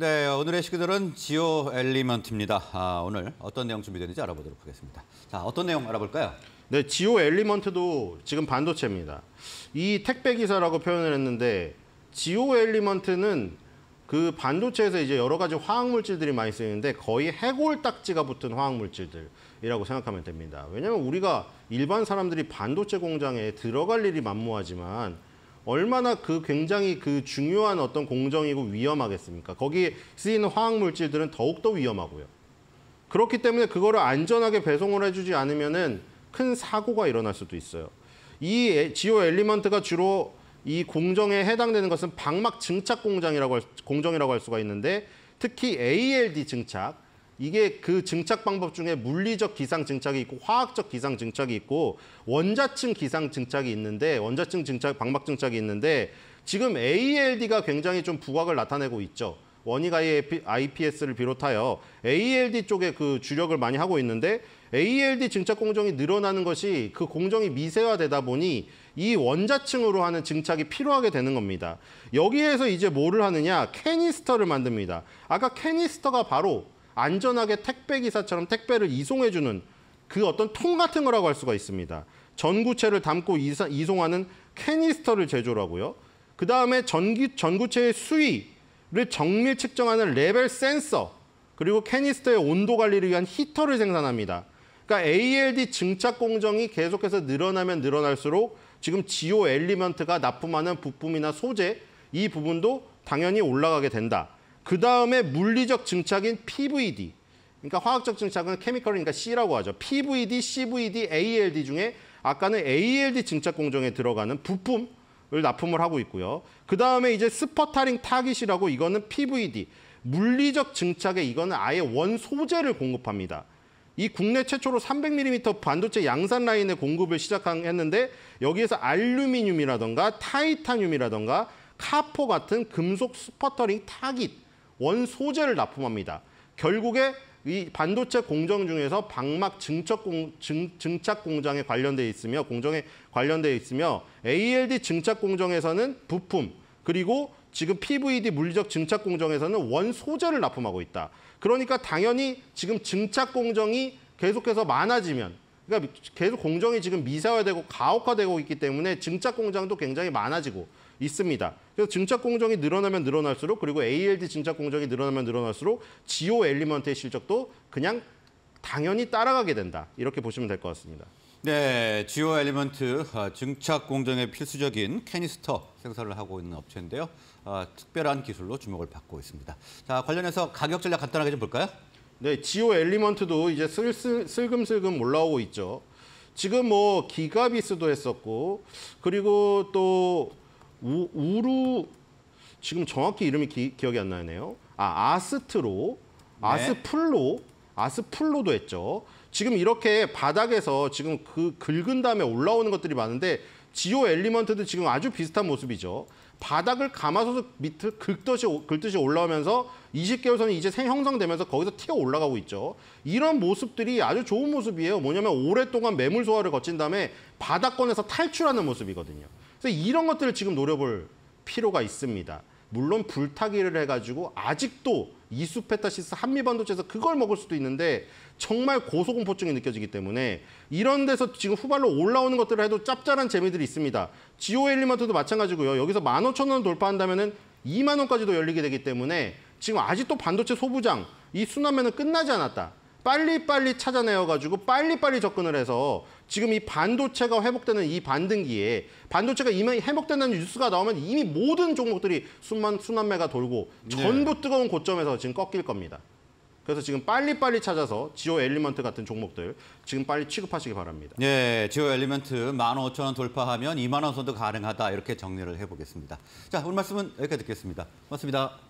네, 오늘의 시그널은 지오 엘리먼트입니다. 아, 오늘 어떤 내용 준비되는지 알아보도록 하겠습니다. 자, 어떤 내용 알아볼까요? 네, 지오 엘리먼트도 지금 반도체입니다. 이 택배 기사라고 표현을 했는데 지오 엘리먼트는 그 반도체에서 이제 여러 가지 화학 물질들이 많이 쓰이는데 거의 해골 딱지가 붙은 화학 물질들이라고 생각하면 됩니다. 왜냐하면 우리가 일반 사람들이 반도체 공장에 들어갈 일이 만무하지만 얼마나 그 굉장히 그 중요한 어떤 공정이고 위험하겠습니까? 거기에 쓰이는 화학 물질들은 더욱더 위험하고요. 그렇기 때문에 그거를 안전하게 배송을 해주지 않으면은 큰 사고가 일어날 수도 있어요. 이 지오 엘리먼트가 주로 이 공정에 해당되는 것은 방막 증착 공장이라고 할, 공정이라고 할 수가 있는데 특히 ALD 증착 이게 그 증착 방법 중에 물리적 기상 증착이 있고 화학적 기상 증착이 있고 원자층 기상 증착이 있는데 원자층 증착 방막 증착이 있는데 지금 ALD가 굉장히 좀 부각을 나타내고 있죠. 원이가의 IPS를 비롯하여 ALD 쪽에 그 주력을 많이 하고 있는데 ALD 증착 공정이 늘어나는 것이 그 공정이 미세화되다 보니 이 원자층으로 하는 증착이 필요하게 되는 겁니다. 여기에서 이제 뭐를 하느냐? 캐니스터를 만듭니다. 아까 캐니스터가 바로 안전하게 택배 기사처럼 택배를 이송해주는 그 어떤 통 같은 거라고 할 수가 있습니다. 전구체를 담고 이사, 이송하는 캐니스터를 제조라고요. 그 다음에 전기, 전구체의 수위를 정밀 측정하는 레벨 센서, 그리고 캐니스터의 온도 관리를 위한 히터를 생산합니다. 그러니까 ALD 증착 공정이 계속해서 늘어나면 늘어날수록 지금 지오 엘리먼트가 납품하는 부품이나 소재 이 부분도 당연히 올라가게 된다. 그 다음에 물리적 증착인 PVD. 그러니까 화학적 증착은 케미컬이니까 그러니까 C라고 하죠. PVD, CVD, ALD 중에 아까는 ALD 증착 공정에 들어가는 부품을 납품을 하고 있고요. 그 다음에 이제 스퍼타링 타깃이라고 이거는 PVD. 물리적 증착에 이거는 아예 원 소재를 공급합니다. 이 국내 최초로 300mm 반도체 양산 라인의 공급을 시작했는데 여기에서 알루미늄이라던가 타이타늄이라던가 카포 같은 금속 스퍼터링 타깃 원 소재를 납품합니다. 결국에 이 반도체 공정 중에서 방막 증착, 공, 증, 증착 공장에 관련돼 있으며 공정에 관련돼 있으며 ALD 증착 공정에서는 부품 그리고 지금 PVD 물적 리 증착 공정에서는 원 소재를 납품하고 있다. 그러니까 당연히 지금 증착 공정이 계속해서 많아지면 그러니까 계속 공정이 지금 미세화되고 가혹화되고 있기 때문에 증착 공장도 굉장히 많아지고 있습니다. 그래서 증착 공정이 늘어나면 늘어날수록 그리고 ALD 증착 공정이 늘어나면 늘어날수록 지 o 엘리먼트의 실적도 그냥 당연히 따라가게 된다. 이렇게 보시면 될 것 같습니다. 네, 지 o 엘리먼트 어, 증착 공정에 필수적인 캐니스터 생산을 하고 있는 업체인데요. 어, 특별한 기술로 주목을 받고 있습니다. 자, 관련해서 가격 전략 간단하게 좀 볼까요? 네, 지오 엘리먼트도 이제 슬, 슬금슬금 슬 올라오고 있죠. 지금 뭐 기가비스도 했었고 그리고 또 우, 우루 지금 정확히 이름이 기, 기억이 안 나네요. 아, 아스트로, 네. 아스플로, 아스플로도 했죠. 지금 이렇게 바닥에서 지금 그 긁은 다음에 올라오는 것들이 많은데 지오 엘리먼트도 지금 아주 비슷한 모습이죠. 바닥을 감아서 밑을 긁듯이, 긁듯이 올라오면서 20개월선이 이제 형성되면서 거기서 튀어 올라가고 있죠. 이런 모습들이 아주 좋은 모습이에요. 뭐냐면 오랫동안 매물 소화를 거친 다음에 바닥권에서 탈출하는 모습이거든요. 그래서 이런 것들을 지금 노려볼 필요가 있습니다. 물론 불타기를 해가지고 아직도 이수페타시스 한미반도체에서 그걸 먹을 수도 있는데 정말 고소공포증이 느껴지기 때문에 이런 데서 지금 후발로 올라오는 것들을 해도 짭짤한 재미들이 있습니다. 지오 엘리마트도 마찬가지고요. 여기서 1 5 0 0 0원 돌파한다면 은 2만 원까지도 열리게 되기 때문에 지금 아직도 반도체 소부장 이 순환매는 끝나지 않았다. 빨리빨리 찾아내어가지고 빨리빨리 접근을 해서 지금 이 반도체가 회복되는 이 반등기에 반도체가 이미 회복된다는 뉴스가 나오면 이미 모든 종목들이 순만, 순환매가 돌고 네. 전부 네. 뜨거운 고점에서 지금 꺾일 겁니다. 그래서 지금 빨리빨리 찾아서 지오 엘리먼트 같은 종목들 지금 빨리 취급하시기 바랍니다. 네, 지오 엘리먼트 15,000원 돌파하면 2만 원 선도 가능하다 이렇게 정리를 해보겠습니다. 자, 오늘 말씀은 여기까지 듣겠습니다. 고맙습니다.